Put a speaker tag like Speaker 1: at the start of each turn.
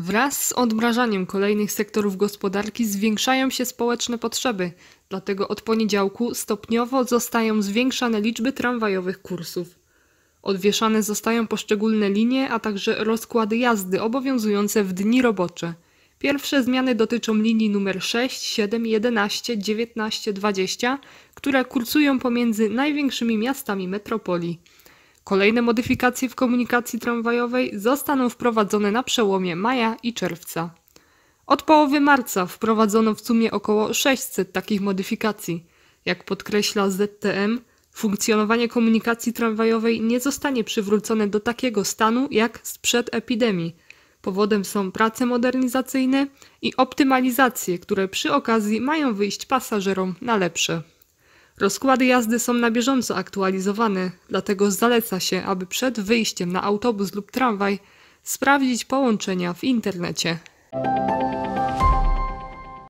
Speaker 1: Wraz z odmrażaniem kolejnych sektorów gospodarki zwiększają się społeczne potrzeby, dlatego od poniedziałku stopniowo zostają zwiększane liczby tramwajowych kursów. Odwieszane zostają poszczególne linie, a także rozkłady jazdy obowiązujące w dni robocze. Pierwsze zmiany dotyczą linii nr 6, 7, 11, 19, 20, które kursują pomiędzy największymi miastami metropolii. Kolejne modyfikacje w komunikacji tramwajowej zostaną wprowadzone na przełomie maja i czerwca. Od połowy marca wprowadzono w sumie około 600 takich modyfikacji. Jak podkreśla ZTM, funkcjonowanie komunikacji tramwajowej nie zostanie przywrócone do takiego stanu jak sprzed epidemii. Powodem są prace modernizacyjne i optymalizacje, które przy okazji mają wyjść pasażerom na lepsze. Rozkłady jazdy są na bieżąco aktualizowane, dlatego zaleca się, aby przed wyjściem na autobus lub tramwaj sprawdzić połączenia w internecie.